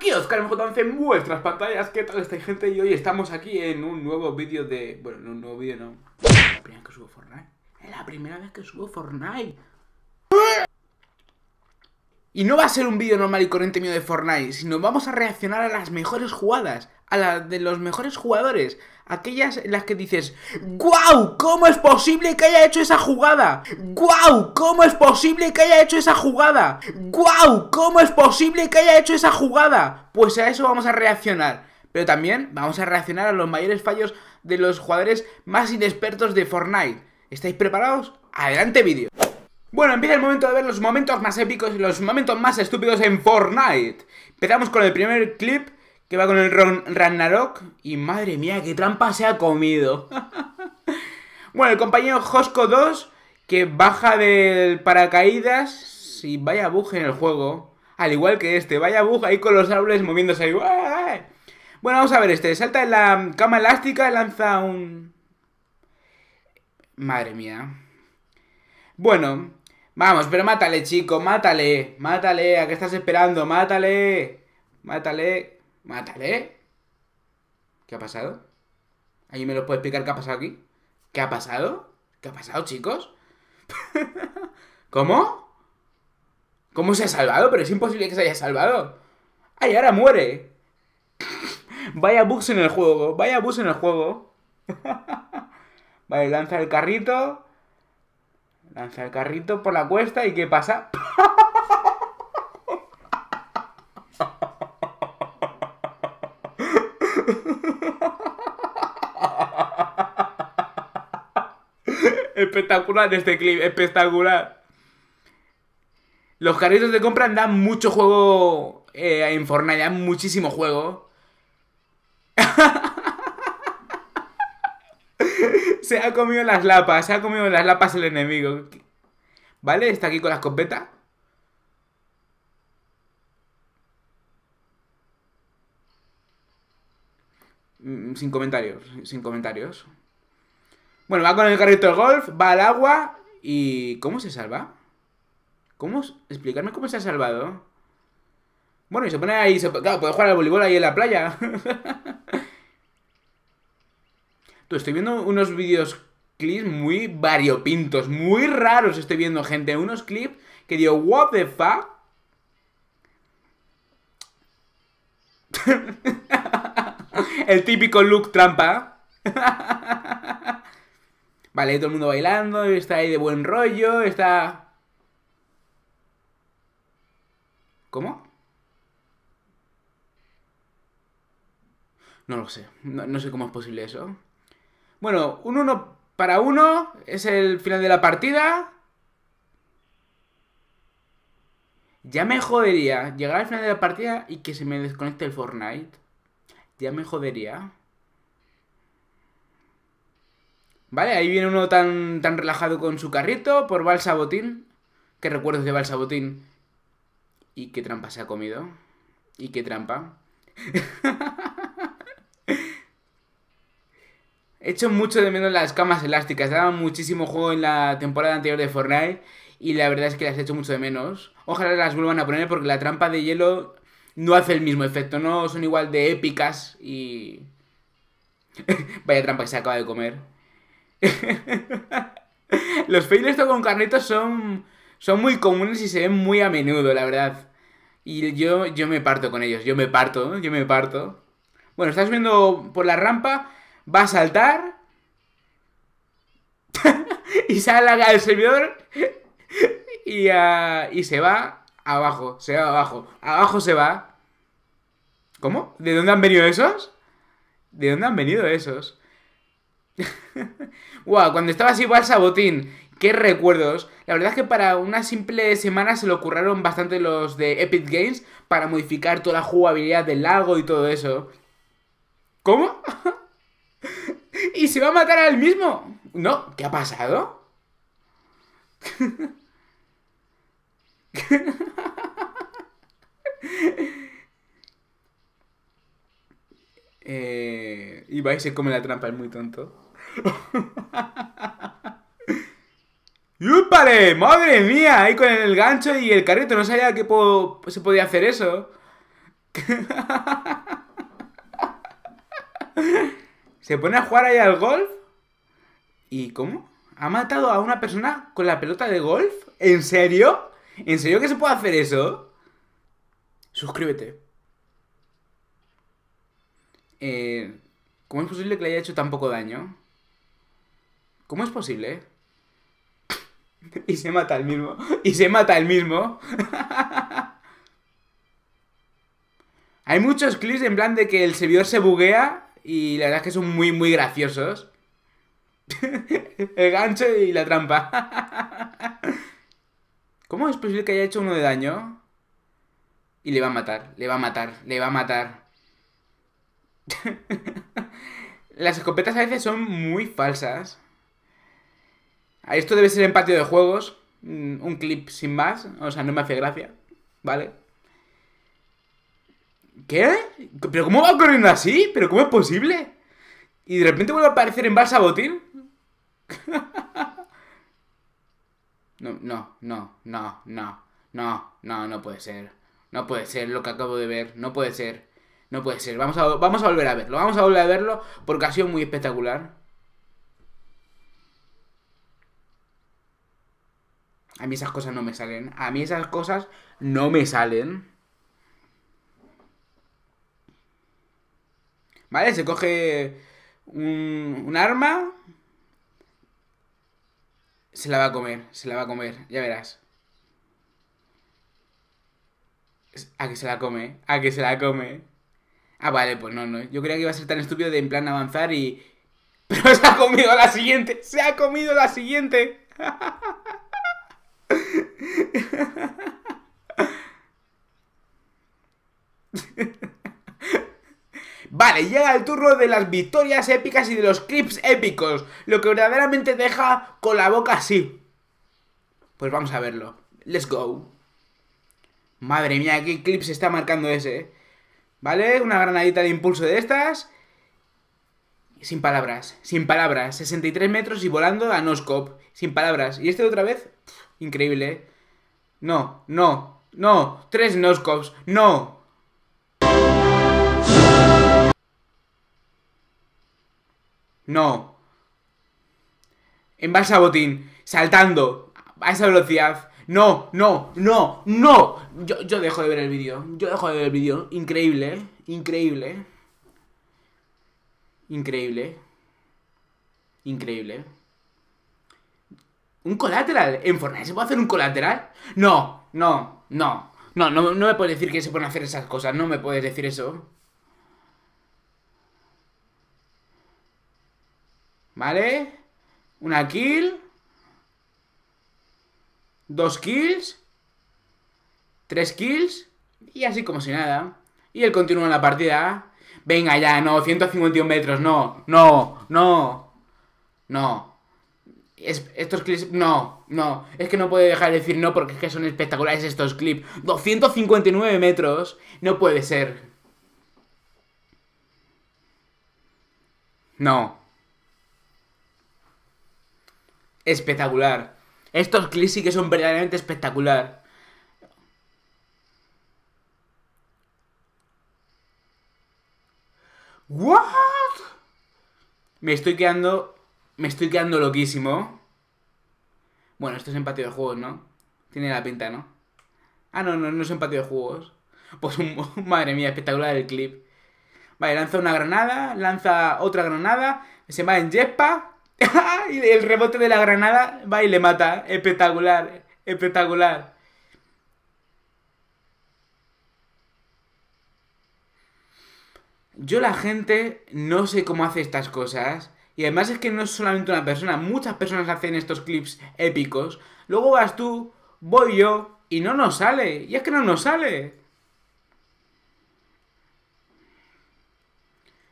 Aquí Oscar MJ, 11 en vuestras pantallas, ¿qué tal estáis gente? Y hoy estamos aquí en un nuevo vídeo de... Bueno, en un nuevo vídeo no... La primera vez que subo Fortnite. Es la primera vez que subo Fortnite. Y no va a ser un vídeo normal y corriente mío de Fortnite, sino vamos a reaccionar a las mejores jugadas, a las de los mejores jugadores, aquellas en las que dices, ¡guau! ¿Cómo es posible que haya hecho esa jugada? ¡guau! ¿Cómo es posible que haya hecho esa jugada? ¡guau! ¿Cómo es posible que haya hecho esa jugada? Pues a eso vamos a reaccionar. Pero también vamos a reaccionar a los mayores fallos de los jugadores más inexpertos de Fortnite. ¿Estáis preparados? Adelante vídeo. Bueno, empieza el momento de ver los momentos más épicos y los momentos más estúpidos en Fortnite. Empezamos con el primer clip que va con el Ragnarok y madre mía, qué trampa se ha comido. bueno, el compañero Hosco 2 que baja del paracaídas y vaya bug en el juego. Al igual que este, vaya bug ahí con los árboles moviéndose ahí. Bueno, vamos a ver este. Salta en la cama elástica, lanza un... Madre mía. Bueno, Vamos, pero mátale, chico, mátale. Mátale, ¿a qué estás esperando? Mátale. Mátale. Mátale. ¿Qué ha pasado? ¿Alguien me lo puede explicar qué ha pasado aquí? ¿Qué ha pasado? ¿Qué ha pasado, chicos? ¿Cómo? ¿Cómo se ha salvado? Pero es imposible que se haya salvado. ¡Ay, ahora muere! Vaya bugs en el juego, vaya bugs en el juego. vale, lanza el carrito. Lanza el carrito por la cuesta y ¿qué pasa? espectacular este clip, espectacular. Los carritos de compra dan mucho juego eh, en Fortnite, dan muchísimo juego. Se ha comido las lapas, se ha comido las lapas el enemigo. ¿Vale? Está aquí con la escopeta. Mm, sin comentarios, sin comentarios. Bueno, va con el carrito de golf, va al agua y... ¿Cómo se salva? ¿Cómo? Explicarme cómo se ha salvado. Bueno, y se pone ahí... Se... Claro, puede jugar al voleibol ahí en la playa. estoy viendo unos vídeos clips muy variopintos, muy raros estoy viendo, gente. Unos clips que digo, what the fuck? el típico look trampa. vale, todo el mundo bailando, está ahí de buen rollo, está... ¿Cómo? No lo sé, no sé cómo es posible eso. Bueno, un uno para uno es el final de la partida. Ya me jodería llegar al final de la partida y que se me desconecte el Fortnite. Ya me jodería. Vale, ahí viene uno tan, tan relajado con su carrito por Balsabotín. ¿Qué recuerdos de Balsabotín? ¿Y qué trampa se ha comido? ¿Y qué trampa? He hecho mucho de menos las camas elásticas. Daban muchísimo juego en la temporada anterior de Fortnite. Y la verdad es que las he hecho mucho de menos. Ojalá las vuelvan a poner porque la trampa de hielo no hace el mismo efecto. No son igual de épicas y. Vaya trampa que se acaba de comer. Los fails con carnetos son, son muy comunes y se ven muy a menudo, la verdad. Y yo, yo me parto con ellos. Yo me parto, yo me parto. Bueno, estás viendo por la rampa va a saltar y sale al servidor ah, y, se va abajo, se va abajo, abajo se va. ¿Cómo? ¿De dónde han venido esos? ¿De dónde han venido esos? Guau, cuando estabas igual Sabotín, qué recuerdos. La verdad es que para una simple semana se le ocurrieron bastante los de Epic Games para modificar toda la jugabilidad del lago y todo eso. ¿Cómo? ¿Y se va a matar al mismo? No, ¿qué ha pasado? eh, y se come la trampa, es muy tonto. ¡Yúpale! ¡Madre mía! Ahí con el gancho y el carrito, no sabía que se podía hacer eso. Se pone a jugar ahí al golf. ¿Y cómo? ¿Ha matado a una persona con la pelota de golf? ¿En serio? ¿En serio que se puede hacer eso? Suscríbete. Eh, ¿Cómo es posible que le haya hecho tan poco daño? ¿Cómo es posible? y se mata el mismo. Y se mata el mismo. Hay muchos clips en plan de que el servidor se buguea y la verdad es que son muy, muy graciosos. el gancho y la trampa. ¿Cómo es posible que haya hecho uno de daño? Y le va a matar, le va a matar, le va a matar. Las escopetas a veces son muy falsas. Esto debe ser en patio de juegos. Mm, un clip sin más. O sea, no me hace gracia. ¿Vale? ¿Qué? ¿Pero cómo va corriendo así? ¿Pero cómo es posible? Y de repente vuelve a aparecer en Balsa Botín. no, no, no, no, no, no, no, no puede ser. No puede ser lo que acabo de ver, no puede ser. No puede ser. Vamos vamos a volver a verlo, vamos a volver a verlo porque ha sido muy espectacular. A mí esas cosas no me salen. A mí esas cosas no me salen. ¿Vale? Se coge un, arma. Se la va a comer, se la va a comer, ya verás. A que se la come, a que se la come. Ah, vale, pues no, no. Yo creía que iba a ser tan estúpido de en plan avanzar y. Pero se ha comido la siguiente, se ha comido la siguiente. Vale, llega el turno de las victorias épicas y de los clips épicos, lo que verdaderamente deja con la boca así. Pues vamos a verlo. Let's go. Madre mía, qué clip se está marcando ese. Eh. ¿Vale? Una granadita de impulso de estas. Sin palabras, sin palabras. 63 metros y volando a Noscop. Sin palabras. ¿Y este otra vez? increíble. Eh. No, no, no. Tres Noscops. No. No. En base botín, saltando a esa velocidad. No, no, no, no. Yo, yo dejo de ver el vídeo. Yo dejo de ver el vídeo. Increíble, increíble. Increíble. Increíble. ¿Un colateral? ¿En Fortnite se puede hacer un colateral? No, no, no. No, no, no me puedes decir que se pueden hacer esas cosas. No me puedes decir eso. ¿Vale? Una kill. Dos kills. Tres kills. Y así como si nada. Y él continúa la partida. Venga ya, no, 151 metros, no, no, no, no. estos clips, no, no. Es que no puede dejar de decir no porque es que son espectaculares estos clips. 259 metros, no puede ser. No espectacular. Estos clips sí que son verdaderamente espectacular. ¿What? Me estoy quedando... Me estoy quedando loquísimo. Bueno, esto es en patio de juegos, ¿no? Tiene la pinta, ¿no? Ah, no, no, no es patio de juegos. Pues madre mía, espectacular el clip. Vale, lanza una granada, lanza otra granada, se va en Jespa. y el rebote de la granada va y le mata. Espectacular, espectacular. Yo la gente no sé cómo hace estas cosas. Y además es que no es solamente una persona, muchas personas hacen estos clips épicos. Luego vas tú, voy yo, y no nos sale. Y es que no nos sale.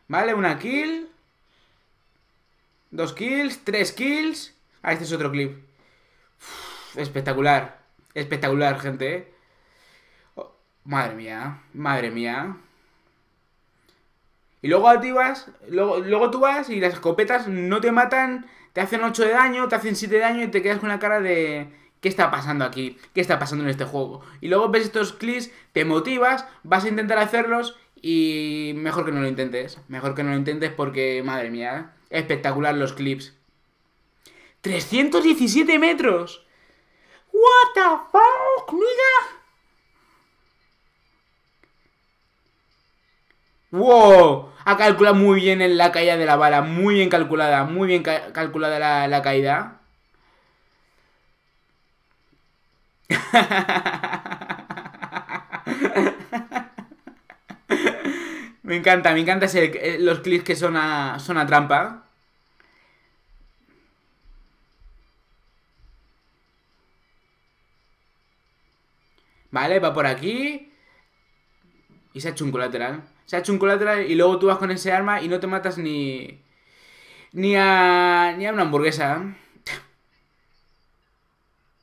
Vale, una kill. Dos kills, tres kills. Ah, este es otro clip. espectacular. Espectacular, gente. Eh. Oh, madre mía, madre mía. Y luego activas, luego, luego, tú vas y las escopetas no te matan, te hacen 8 de daño, te hacen 7 de daño y te quedas con la cara de... ¿Qué está pasando aquí? ¿Qué está pasando en este juego? Y luego ves estos clips, te motivas, vas a intentar hacerlos y mejor que no lo intentes. Mejor que no lo intentes porque, madre mía, Espectacular los clips. 317 metros. What the fuck, ¡Wow! Ha calculado muy bien en la caída de la bala. Muy bien calculada. Muy bien calculada la, la caída. Me encanta, me encanta ese, eh, los clips que son a, son a trampa. Vale, va por aquí. Y se ha hecho un colateral. Se ha hecho un colateral y luego tú vas con ese arma y no te matas ni. ni a. ni a una hamburguesa.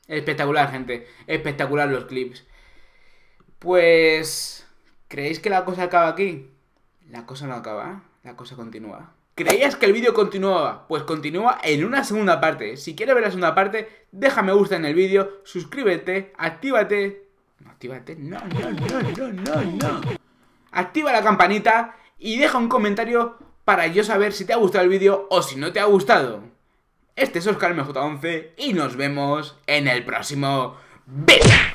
Espectacular, gente. Espectacular los clips. Pues... ¿Creéis que la cosa acaba aquí? la cosa no acaba, la cosa continúa. ¿Creías que el vídeo continuaba? Pues continúa en una segunda parte. Si quieres ver la segunda parte, déjame gusta en el vídeo, suscríbete, actívate. No, actívate, no, no, no, no, no, no. Activa la campanita y deja un comentario para yo saber si te ha gustado el vídeo o si no te ha gustado. Este es Oscar MJ11 y nos vemos en el próximo vídeo.